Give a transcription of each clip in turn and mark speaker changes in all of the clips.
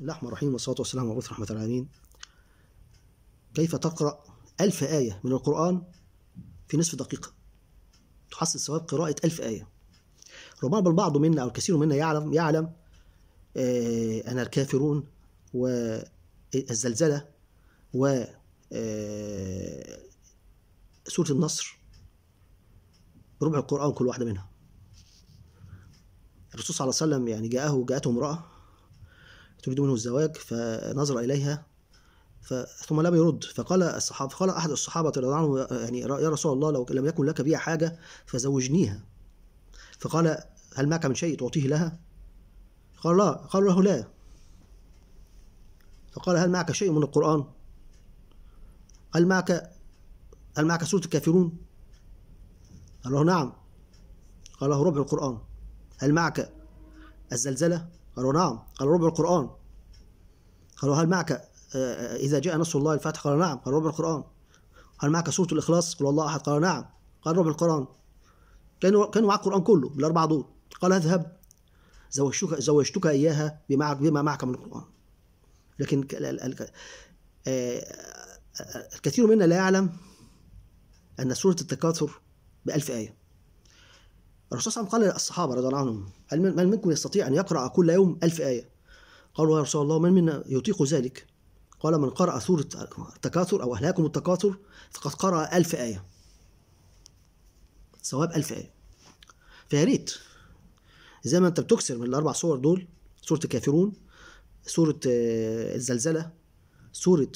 Speaker 1: الله الرحمن الرحيم والصلاة والسلام على رحمة العالمين كيف تقرأ ألف آية من القرآن في نصف دقيقة تحصل ثواب قراءة ألف آية ربما البعض منا أو الكثير منا يعلم يعلم آه، أن الكافرون والزلزلة و آه، سورة النصر ربع القرآن كل واحدة منها الرسول صلى الله عليه وسلم يعني جاءه جاءته امرأة تريد منه الزواج فنظر إليها ثم لم يرد فقال الصحابة فقال أحد الصحابة رضي الله عنه يعني يا رسول الله لو لم يكن لك بها حاجة فزوجنيها فقال هل معك من شيء تعطيه لها؟ قال لا قال له لا فقال هل معك شيء من القرآن؟ هل معك هل معك سورة الكافرون؟ قال له نعم قال له ربع القرآن هل معك الزلزلة؟ قالوا نعم قالوا ربع القرآن قالوا هل معك آه، آه، إذا جاء نصر الله الفتح قالوا نعم قالوا ربع القرآن هل معك سورة الإخلاص قل الله أحد قالوا نعم قال ربع القرآن كانوا كانوا معاك القرآن كله بالأربعة دول قال اذهب زوجتك زوجتك إياها بما بما معك من القرآن لكن آه، الكثير منا لا يعلم أن سورة التكاثر بألف آية الرسول صلى الله عليه وسلم قال للصحابة رضي الله عنهم هل من منكم يستطيع أن يقرأ كل يوم ألف آية قالوا يا رسول الله من منا يطيق ذلك قال من قرأ سورة التكاثر أو أهلاكم التكاثر فقد قرأ ألف آية ثواب ألف آية فيا ريت زي ما أنت بتكسر من الأربع صور دول سورة الكافرون سورة آه، الزلزلة سورة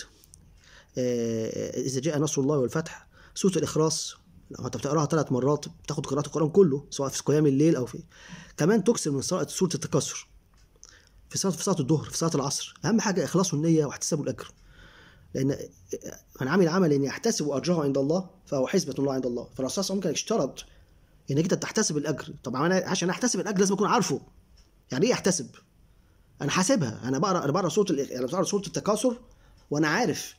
Speaker 1: آه، إذا جاء نصر الله والفتح سورة الإخلاص لو انت بتقراها ثلاث مرات بتاخد قراءه القران كله سواء في قيام الليل او في كمان تكسر من صلاه سوره التكاثر في صلاه في صلاه الظهر في صلاه العصر اهم حاجه اخلاص النيه واحتساب الاجر لان من عمل عملا يحتسب اجره عند الله فهو حسبه الله عند الله فالرسول صلى الله عليه وسلم اشترط انك انت تحتسب الاجر طب انا عشان احتسب الاجر لازم اكون عارفه يعني ايه احتسب انا حاسبها انا بقرا انا بقرا سوره انا يعني بقرا سوره التكاثر وانا عارف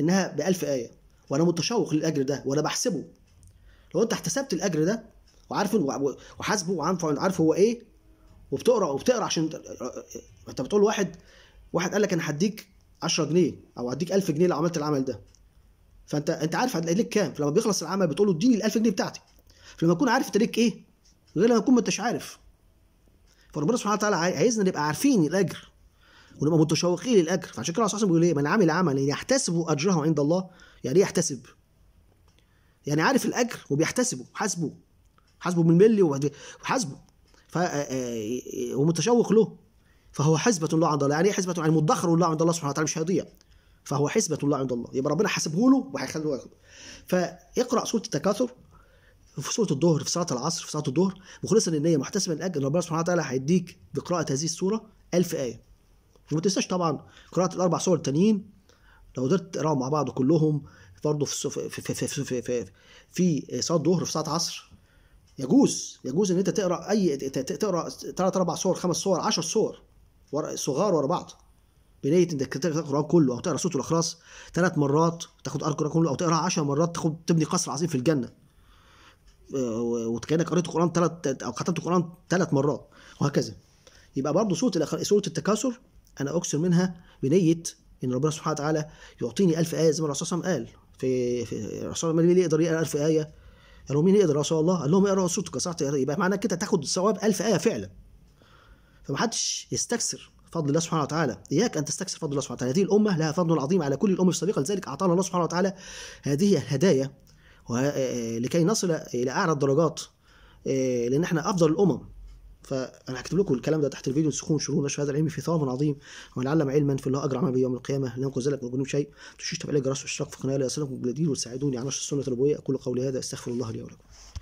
Speaker 1: انها ب 1000 ايه وانا متشوق للاجر ده وانا بحسبه لو انت احتسبت الاجر ده وعارف وحاسبه وعارف هو ايه وبتقرا وبتقرا عشان انت بتقول واحد واحد قال لك انا هديك 10 جنيه او هديك 1000 جنيه لو عملت العمل ده فانت انت عارف هتلاقي لك كام فلما بيخلص العمل بتقول له اديني ال 1000 جنيه بتاعتي فلما تكون عارف انت ليك ايه غير لما تكون ما انتش عارف فربنا سبحانه وتعالى عايزنا نبقى عارفين الاجر ونبقى متشوقين للاجر فعشان كده الرسول بيقول ايه من عمل عملا يحتسب اجره عند الله يعني ايه يحتسب؟ يعني عارف الاجر وبيحتسبه حاسبه حاسبه بالملي وحاسبه ف آه، آه، آه، ومتشوق له فهو حسبة الله عند الله يعني ايه حسبة يعني مدخر الله عند الله سبحانه وتعالى مش هيضيع فهو حسبة الله عند الله يبقى ربنا حاسبه له وهيخليه ياخده فاقرا سوره التكاثر في سوره الظهر في صلاه العصر في صلاه الظهر مخلصا النيه محتسبا الاجر ربنا سبحانه وتعالى هيديك بقراءه هذه السوره 1000 ايه وما تنساش طبعا قراءه الاربع سور التانيين لو قدرت تقراهم مع بعض كلهم برضه في في في في في, في, في صلاه الظهر في صلاه العصر يجوز يجوز ان انت تقرا اي تقرا ثلاث اربع صور خمس صور 10 صور صغار ورا بعض بنيه انك تقرا القران كله او تقرا سوره الاخلاص ثلاث مرات تاخد القران كله او تقرا 10 مرات تاخد تبني قصر عظيم في الجنه آه، وكانك قريت القران ثلاث او ختمت القران ثلاث مرات وهكذا يبقى برضه سوره سوره التكاثر انا اكثر منها بنيه ان ربنا سبحانه وتعالى يعطيني ألف ايه زي ما الرسول صلى الله عليه وسلم قال في في الرسول مين اللي يقدر يقرا 1000 ايه؟ قالوا مين يقدر يا رسول الله؟ قال لهم اقرا سورتك صح يبقى معنى كده تاخد ثواب 1000 ايه فعلا فمحدش يستكثر فضل الله سبحانه وتعالى إياك أن تستكثر فضل الله سبحانه وتعالى هذه الأمة لها فضل عظيم على كل الأمم السابقة لذلك أعطانا الله سبحانه وتعالى هذه الهدايا آه، لكي نصل إلى أعلى الدرجات آه، لأن احنا أفضل الأمم فانا هكتب لكم الكلام ده تحت الفيديو سخون شرور نشر هذا العلم في ثواب عظيم ولعلم علما في الله اجر عمله يوم القيامه لا ينقذ ذلك من جنوب شيء تشيش تفعيل الجرس والاشتراك في القناه ليصلكم الجديد وتساعدوني على نشر السنه التربويه اقول قولي هذا استغفر الله لي ولكم